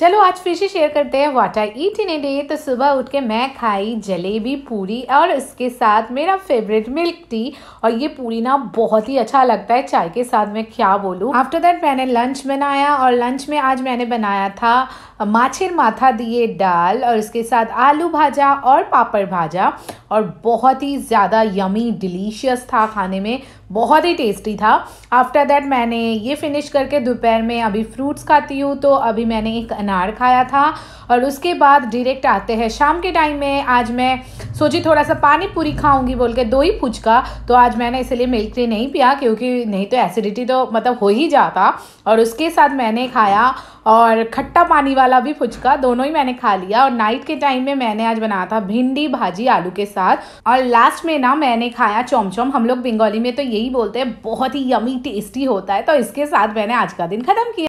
चलो आज फिर से शेयर करते हैं वाट आई ईट इन ए डे तो सुबह उठ के मैं खाई जलेबी पूरी और इसके साथ मेरा फेवरेट मिल्क टी और ये पूरी ना बहुत ही अच्छा लगता है चाय के साथ मैं क्या बोलूँ आफ्टर दैट मैंने लंच बनाया और लंच में आज मैंने बनाया था माछिर माथा दिए दाल और इसके साथ आलू भाजा और पापड़ भाजा और बहुत ही ज़्यादा यमी डिलीशियस था खाने में बहुत ही टेस्टी था आफ्टर दैट मैंने ये फिनिश करके दोपहर में अभी फ्रूट्स खाती हूँ तो अभी मैंने एक अनार खाया था और उसके बाद डायरेक्ट आते हैं शाम के टाइम में आज मैं सोची थोड़ा सा पानी पूरी खाऊंगी बोल के दो ही पुचका तो आज मैंने इसलिए मिल्क टी नहीं पिया क्योंकि नहीं तो एसिडिटी तो मतलब हो ही जाता और उसके साथ मैंने खाया और खट्टा पानी वाला भी फुचका दोनों ही मैंने खा लिया और नाइट के टाइम में मैंने आज बनाया था भिंडी भाजी आलू के साथ और लास्ट में ना मैंने खाया चौमचौम हम लोग बंगाली में तो यही बोलते हैं बहुत ही यमी टेस्टी होता है तो इसके साथ मैंने आज का दिन ख़त्म किया